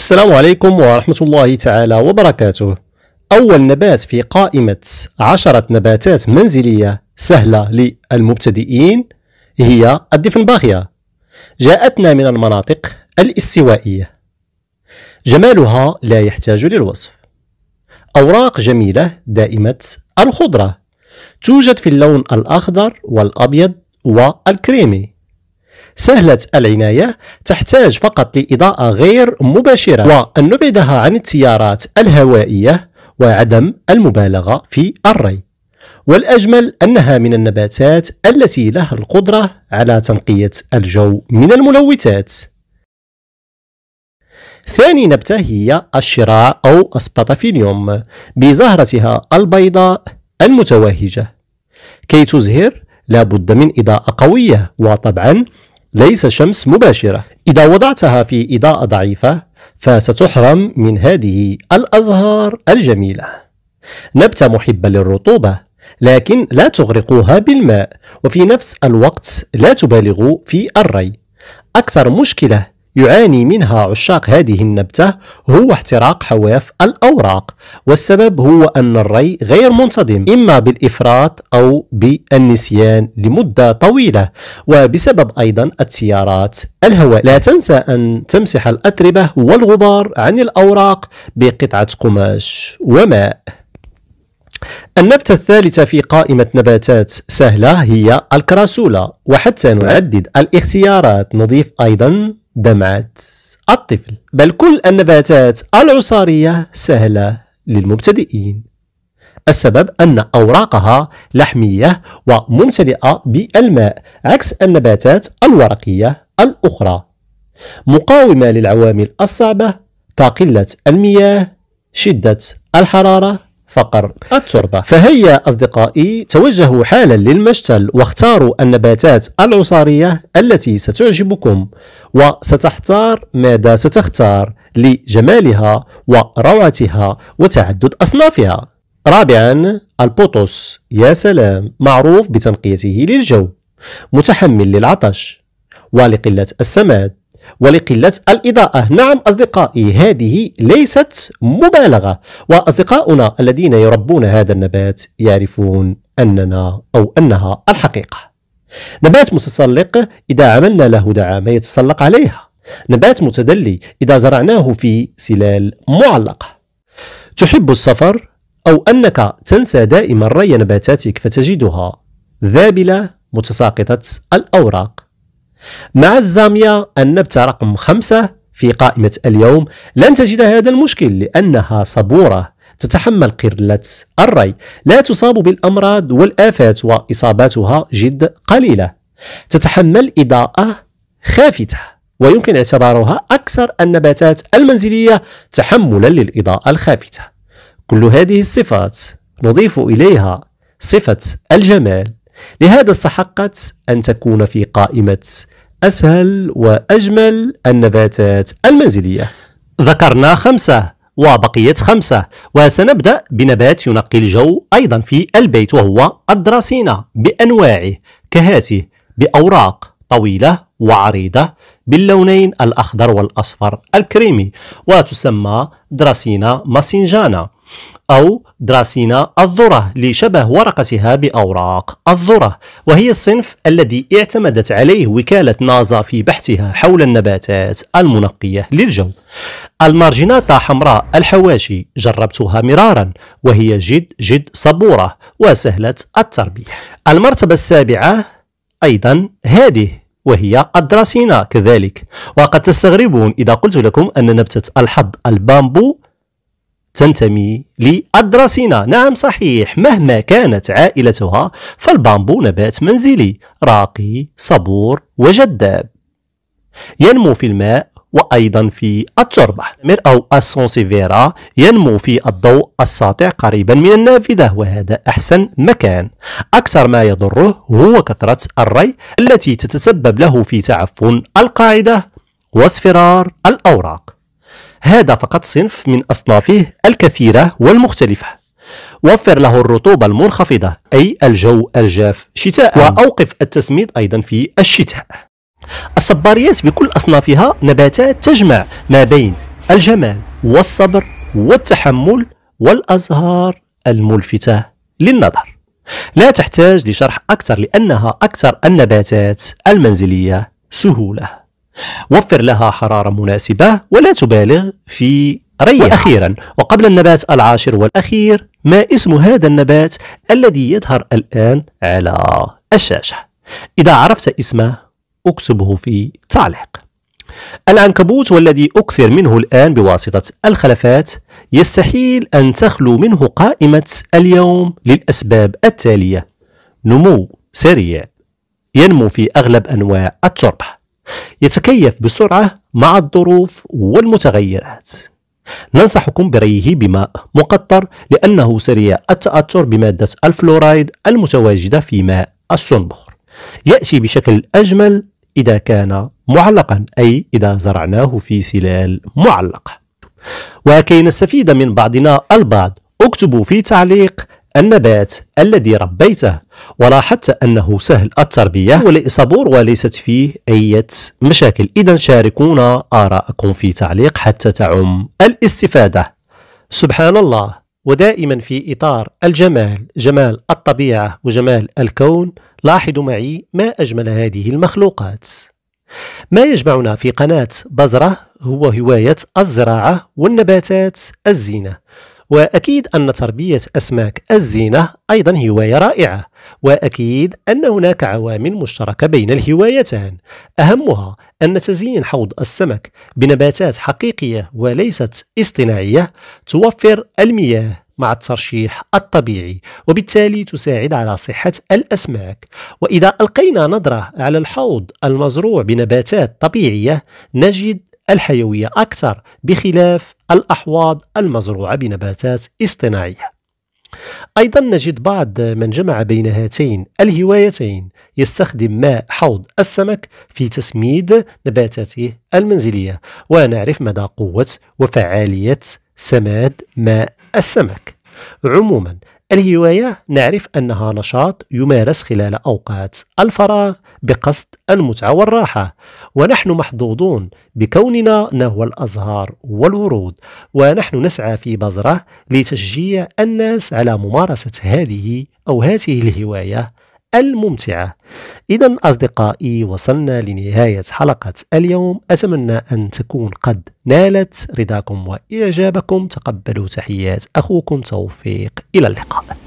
السلام عليكم ورحمة الله تعالى وبركاته أول نبات في قائمة عشرة نباتات منزلية سهلة للمبتدئين هي الدفنباخية جاءتنا من المناطق الاستوائية جمالها لا يحتاج للوصف أوراق جميلة دائمة الخضرة توجد في اللون الأخضر والأبيض والكريمي سهلة العناية تحتاج فقط لإضاءة غير مباشرة وأن نبعدها عن التيارات الهوائية وعدم المبالغة في الري والأجمل أنها من النباتات التي لها القدرة على تنقية الجو من الملوثات ثاني نبتة هي الشراع أو أسباتافينيوم بزهرتها البيضاء المتوهجة كي تزهر لابد من إضاءة قوية وطبعا ليس شمس مباشرة إذا وضعتها في إضاءة ضعيفة فستحرم من هذه الأزهار الجميلة نبتة محبة للرطوبة لكن لا تغرقوها بالماء وفي نفس الوقت لا تبالغوا في الري أكثر مشكلة يعاني منها عشاق هذه النبتة هو احتراق حواف الأوراق والسبب هو أن الري غير منتظم إما بالإفراط أو بالنسيان لمدة طويلة وبسبب أيضا التيارات الهواء لا تنسى أن تمسح الأتربة والغبار عن الأوراق بقطعة قماش وماء النبتة الثالثة في قائمة نباتات سهلة هي الكراسولا وحتى نعدد الاختيارات نضيف أيضا دمعة الطفل بل كل النباتات العصارية سهلة للمبتدئين السبب أن أوراقها لحمية وممتلئة بالماء عكس النباتات الورقية الأخرى مقاومة للعوامل الصعبة كقلة المياه شدة الحرارة فقر التربة فهيا أصدقائي توجهوا حالا للمشتل واختاروا النباتات العصارية التي ستعجبكم وستحتار ماذا ستختار لجمالها وروعتها وتعدد أصنافها رابعا البوتوس يا سلام معروف بتنقيته للجو متحمل للعطش ولقلة السماد ولقلة الإضاءة نعم أصدقائي هذه ليست مبالغة وأصدقاؤنا الذين يربون هذا النبات يعرفون أننا أو أنها الحقيقة نبات متسلق إذا عملنا له دعامة يتسلق عليها نبات متدلي إذا زرعناه في سلال معلقة تحب السفر أو أنك تنسى دائما ري نباتاتك فتجدها ذابلة متساقطة الأوراق مع الزامية النبتة رقم خمسة في قائمة اليوم لن تجد هذا المشكل لأنها صبورة تتحمل قلة الري لا تصاب بالأمراض والآفات وإصاباتها جد قليلة تتحمل إضاءة خافتة ويمكن اعتبارها أكثر النباتات المنزلية تحملا للإضاءة الخافتة كل هذه الصفات نضيف إليها صفة الجمال لهذا استحقت أن تكون في قائمة أسهل وأجمل النباتات المنزلية ذكرنا خمسة وبقيت خمسة وسنبدأ بنبات ينقي الجو أيضا في البيت وهو الدراسينا بأنواعه كهاته بأوراق طويلة وعريضة باللونين الأخضر والأصفر الكريمي وتسمى دراسينا ماسنجانا أو دراسينا الذرة لشبه ورقتها بأوراق الذرة وهي الصنف الذي اعتمدت عليه وكالة نازا في بحثها حول النباتات المنقية للجو المارجيناتا حمراء الحواشي جربتها مرارا وهي جد جد صبورة وسهلة التربية المرتبة السابعة أيضا هذه وهي الدراسينا كذلك وقد تستغربون إذا قلت لكم أن نبتة الحظ البامبو تنتمي للدراسينا نعم صحيح مهما كانت عائلتها فالبامبو نبات منزلي راقي صبور وجذاب ينمو في الماء وأيضا في التربة أو السونسيفيرا ينمو في الضوء الساطع قريبا من النافذة وهذا أحسن مكان أكثر ما يضره هو كثرة الري التي تتسبب له في تعفن القاعدة واصفرار الأوراق هذا فقط صنف من أصنافه الكثيرة والمختلفة وفر له الرطوبة المنخفضة أي الجو الجاف شتاء نعم. وأوقف التسميد أيضا في الشتاء الصباريات بكل أصنافها نباتات تجمع ما بين الجمال والصبر والتحمل والأزهار الملفتة للنظر لا تحتاج لشرح أكثر لأنها أكثر النباتات المنزلية سهولة وفر لها حرارة مناسبة ولا تبالغ في ريح وأخيرا وقبل النبات العاشر والأخير ما اسم هذا النبات الذي يظهر الآن على الشاشة إذا عرفت اسمه اكتبه في تعليق العنكبوت والذي أكثر منه الآن بواسطة الخلفات يستحيل أن تخلو منه قائمة اليوم للأسباب التالية نمو سريع ينمو في أغلب أنواع التربة يتكيف بسرعة مع الظروف والمتغيرات ننصحكم بريه بماء مقطر لأنه سريع التأثر بمادة الفلورايد المتواجدة في ماء الصنبور يأتي بشكل أجمل إذا كان معلقا أي إذا زرعناه في سلال معلقة وكي نستفيد من بعضنا البعض اكتبوا في تعليق النبات الذي ربيته ولاحظت أنه سهل التربية والصبور وليست فيه أي مشاكل إذا شاركونا آراءكم في تعليق حتى تعم الاستفادة سبحان الله ودائما في إطار الجمال جمال الطبيعة وجمال الكون لاحظوا معي ما أجمل هذه المخلوقات ما يجمعنا في قناة بزرة هو هواية الزراعة والنباتات الزينة وأكيد أن تربية أسماك الزينة أيضا هواية رائعة وأكيد أن هناك عوامل مشتركة بين الهوايتان أهمها أن تزيين حوض السمك بنباتات حقيقية وليست اصطناعية توفر المياه مع الترشيح الطبيعي وبالتالي تساعد على صحة الأسماك وإذا ألقينا نظرة على الحوض المزروع بنباتات طبيعية نجد الحيوية أكثر بخلاف الأحواض المزروعة بنباتات اصطناعية أيضا نجد بعض من جمع بين هاتين الهوايتين يستخدم ماء حوض السمك في تسميد نباتاته المنزلية ونعرف مدى قوة وفعالية سماد ماء السمك عموما الهواية نعرف أنها نشاط يمارس خلال أوقات الفراغ بقصد المتعة والراحة ونحن محظوظون بكوننا نهوى الأزهار والورود ونحن نسعى في بذرة لتشجيع الناس على ممارسة هذه أو هذه الهواية الممتعة إذا أصدقائي وصلنا لنهاية حلقة اليوم أتمنى أن تكون قد نالت رضاكم وإعجابكم تقبلوا تحيات أخوكم توفيق إلى اللقاء